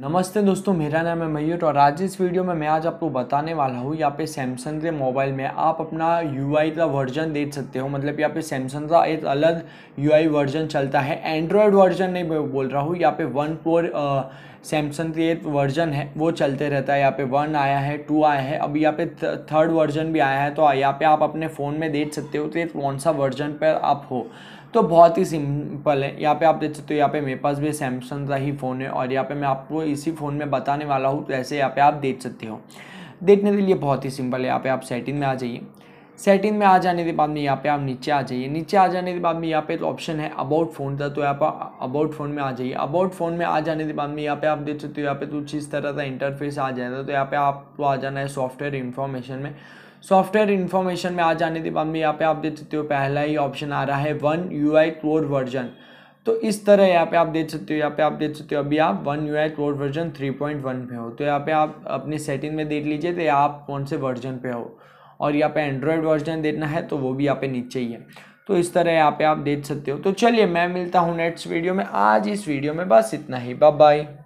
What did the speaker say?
नमस्ते दोस्तों मेरा नाम है मयूर और आज इस वीडियो में मैं आज आपको बताने वाला हूँ यहाँ पे सैमसंग के मोबाइल में आप अपना यूआई का वर्जन देख सकते हो मतलब यहाँ पे सैमसंग का एक अलग यूआई वर्जन चलता है एंड्रॉयड वर्जन नहीं मैं बोल रहा हूँ यहाँ पे वन फोर सैमसंग के एक वर्जन है वो चलते रहता है यहाँ पे वन आया है टू आया है अभी यहाँ पे थर्ड वर्जन भी आया है तो यहाँ पे आप अपने फ़ोन में देख सकते हो तो एक कौन सा वर्जन पर आप हो तो बहुत ही सिंपल है यहाँ पे आप देख सकते हो यहाँ पे मेरे पास भी सैमसंग का ही फ़ोन है और यहाँ पे मैं आपको इसी फ़ोन में बताने वाला हूँ तो ऐसे यहाँ पे आप देख सकते हो देखने के लिए बहुत ही सिंपल है यहाँ पे आप सेटिंग में आ जाइए सेटिंग में आ जाने के बाद में यहाँ पे आप नीचे आ जाइए नीचे आ जाने के बाद में यहाँ पे तो ऑप्शन है अबाउट फ़ोन का तो यहाँ पर अबाउट फ़ोन में आ जाइए अबाउट फ़ोन में आ जाने के बाद में यहाँ पे आप देख सकते हो यहाँ पे कुछ इस तरह का इंटरफेस आ जाएगा तो यहाँ पे आप तो आ जाना है सॉफ्टवेयर इन्फॉर्मेशन में सॉफ्टवेयर इन्फॉर्मेशन में आ जाने के बाद में यहाँ पे आप देख सकते हो पहला ही ऑप्शन आ रहा है वन यू आई वर्जन तो इस तरह यहाँ पे आप देख सकते हो यहाँ पे आप देख सकते हो अभी आप one U I code version 3.1 पे हो तो यहाँ पे आप अपने सेटिंग में देख लीजिए तो आप कौन से वर्जन पे हो और यहाँ पे एंड्रॉयड वर्जन देखना है तो वो भी यहाँ पे नीचे ही है तो इस तरह यहाँ पे आप देख सकते हो तो चलिए मैं मिलता हूँ नेक्स्ट वीडियो में आज इस वीडियो में बस इतना ही बाय बाय